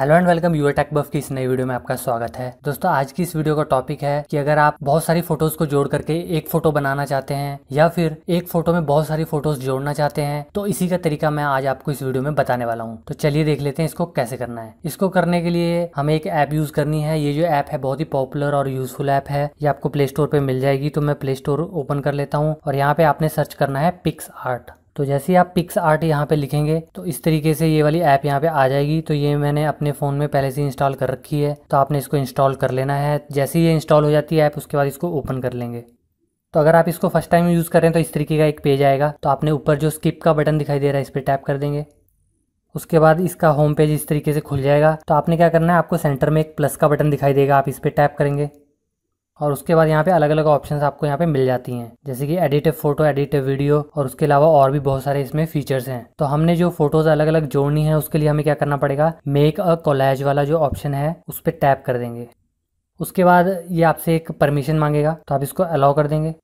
hello and welcome you Tech Buff की इस नई वीडियो में आपका स्वागत है दोस्तों आज की इस वीडियो का टॉपिक है कि अगर आप बहुत सारी फोटोज को जोड़ करके एक फोटो बनाना चाहते हैं या फिर एक फोटो में बहुत सारी फोटोज जोड़ना चाहते हैं तो इसी का तरीका मैं आज आपको इस वीडियो में बताने वाला हूँ तो चलिए देख लेते हैं इसको कैसे करना है इसको करने के लिए हमें एक ऐप यूज करनी है ये जो ऐप है बहुत ही पॉपुलर और यूजफुल ऐप है ये आपको प्ले स्टोर पर मिल जाएगी तो मैं प्ले स्टोर ओपन कर लेता हूँ और यहाँ पे आपने सर्च करना है पिक्स आर्ट तो जैसे आप पिक्स आर्ट यहाँ पे लिखेंगे तो इस तरीके से ये वाली ऐप यहाँ पे आ जाएगी तो ये मैंने अपने फ़ोन में पहले से इंस्टॉल कर रखी है तो आपने इसको इंस्टॉल कर लेना है जैसे ही ये इंस्टॉल हो जाती है ऐप उसके बाद इसको ओपन कर लेंगे तो अगर आप इसको फर्स्ट टाइम यूज़ करें तो इस तरीके का एक पेज आएगा तो आपने ऊपर जो स्किप का बटन दिखाई दे रहा है इस पर टैप कर देंगे उसके बाद इसका होम पेज इस तरीके से खुल जाएगा तो आपने क्या करना है आपको सेंटर में एक प्लस का बटन दिखाई देगा आप इस पर टैप करेंगे और उसके बाद यहाँ पे अलग अलग ऑप्शंस आपको यहाँ पे मिल जाती हैं जैसे कि एडिटिव फोटो एडिटिव वीडियो और उसके अलावा और भी बहुत सारे इसमें फीचर्स हैं तो हमने जो फोटोज अलग अलग जोड़नी है उसके लिए हमें क्या करना पड़ेगा मेक अ कॉलेज वाला जो ऑप्शन है उस पर टैप कर देंगे उसके बाद ये आपसे एक परमिशन मांगेगा तो आप इसको अलाउ कर देंगे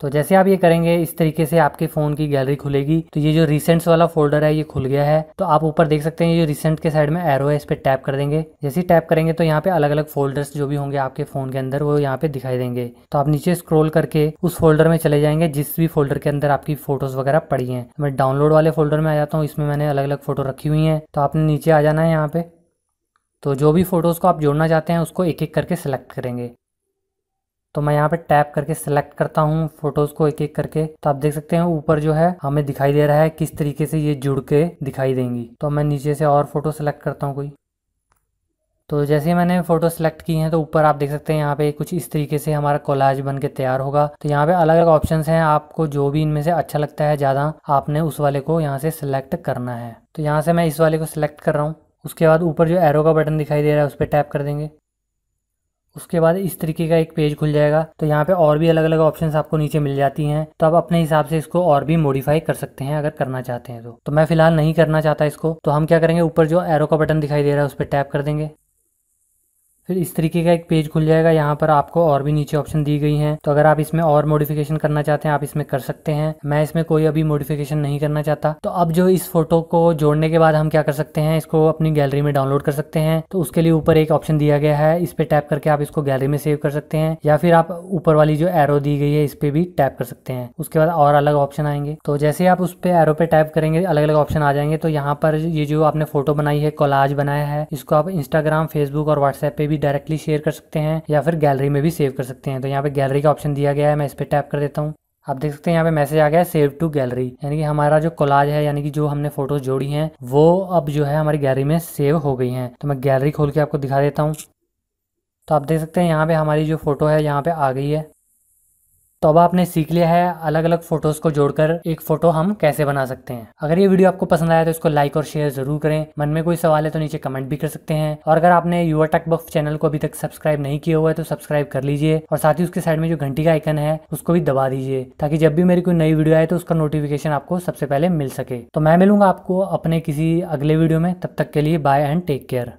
तो जैसे आप ये करेंगे इस तरीके से आपके फ़ोन की गैलरी खुलेगी तो ये जो रिसेंट्स वाला फोल्डर है ये खुल गया है तो आप ऊपर देख सकते हैं ये जो रिसेंट के साइड में एरो है इस पर टैप कर देंगे जैसे ही टैप करेंगे तो यहाँ पे अलग अलग फोल्डर्स जो भी होंगे आपके फ़ोन के अंदर वो यहाँ पे दिखाई देंगे तो आप नीचे स्क्रोल करके उस फोल्डर में चले जाएंगे जिस भी फोल्डर के अंदर आपकी फोटोज़ वगैरह पड़ी हैं मैं डाउनलोड वाले फोल्डर में आ जाता हूँ इसमें मैंने अलग अलग फ़ोटो रखी हुई हैं तो आपने नीचे आ जाना है यहाँ पे तो जो भी फ़ोटोज़ को आप जोड़ना चाहते हैं उसको एक एक करके सेलेक्ट करेंगे तो मैं यहाँ पे टैप करके सेलेक्ट करता हूँ फोटोज को एक एक करके तो आप देख सकते हैं ऊपर जो है हमें दिखाई दे रहा है किस तरीके से ये जुड़ के दिखाई देंगी तो मैं नीचे से और फोटो सेलेक्ट करता हूँ कोई तो जैसे ही मैंने फ़ोटो सेलेक्ट की हैं तो ऊपर आप देख सकते हैं यहाँ पे कुछ इस तरीके से हमारा कोलाज बन के तैयार होगा तो यहाँ पे अलग अलग ऑप्शन हैं आपको जो भी इनमें से अच्छा लगता है ज़्यादा आपने उस वाले को यहाँ से सिलेक्ट करना है तो यहाँ से मैं इस वाले को सिलेक्ट कर रहा हूँ उसके बाद ऊपर जो एरो का बटन दिखाई दे रहा है उस पर टैप कर देंगे उसके बाद इस तरीके का एक पेज खुल जाएगा तो यहाँ पे और भी अलग अलग ऑप्शन आपको नीचे मिल जाती हैं तो आप अपने हिसाब से इसको और भी मॉडिफाई कर सकते हैं अगर करना चाहते हैं तो तो मैं फिलहाल नहीं करना चाहता इसको तो हम क्या करेंगे ऊपर जो एरो का बटन दिखाई दे रहा है उस पर टैप कर देंगे फिर इस तरीके का एक पेज खुल जाएगा यहाँ पर आपको और भी नीचे ऑप्शन दी गई हैं तो अगर आप इसमें और मॉडिफिकेशन करना चाहते हैं आप इसमें कर सकते हैं मैं इसमें कोई अभी मॉडिफिकेशन नहीं करना चाहता तो अब जो इस फोटो को जोड़ने के बाद हम क्या कर सकते हैं इसको अपनी गैलरी में डाउनलोड कर सकते हैं तो उसके लिए ऊपर एक ऑप्शन दिया गया है इस पर टैप करके आप इसको गैलरी में सेव कर सकते हैं या फिर आप ऊपर वाली जो एरो दी गई है इस पर भी टैप कर सकते हैं उसके बाद और अलग ऑप्शन आएंगे तो जैसे आप उस पर एरो पे टैप करेंगे अलग अलग ऑप्शन आ जाएंगे तो यहाँ पर ये जो आपने फोटो बनाई है कोलाज बनाया है इसको आप इंस्टाग्राम फेसबुक और व्हाट्सएप पे भी भी डायरेक्टली शेयर कर सकते हैं या फिर गैलरी में भी सेव कर सकते हैं तो यहाँ पे गैलरी का ऑप्शन दिया गया है मैं इस पर टैप कर देता हूँ आप देख सकते हैं यहाँ पे मैसेज आ गया है सेव टू गैलरी यानी कि हमारा जो कोलाज है यानी कि जो हमने फोटोज जोड़ी हैं वो अब जो है हमारी गैलरी में सेव हो गई हैं तो मैं गैलरी खोल के आपको दिखा देता हूँ तो आप देख सकते हैं यहाँ पे हमारी जो फोटो है यहाँ पे आ गई है तो अब आपने सीख लिया है अलग अलग फोटोज को जोड़कर एक फोटो हम कैसे बना सकते हैं अगर ये वीडियो आपको पसंद आया तो इसको लाइक और शेयर जरूर करें मन में कोई सवाल है तो नीचे कमेंट भी कर सकते हैं और अगर आपने युवा बक्स चैनल को अभी तक सब्सक्राइब नहीं किया हुआ है तो सब्सक्राइब कर लीजिए और साथ ही उसके साइड में जो घंटी का आइकन है उसको भी दबा दीजिए ताकि जब भी मेरी कोई नई वीडियो आए तो उसका नोटिफिकेशन आपको सबसे पहले मिल सके तो मैं मिलूंगा आपको अपने किसी अगले वीडियो में तब तक के लिए बाय एंड टेक केयर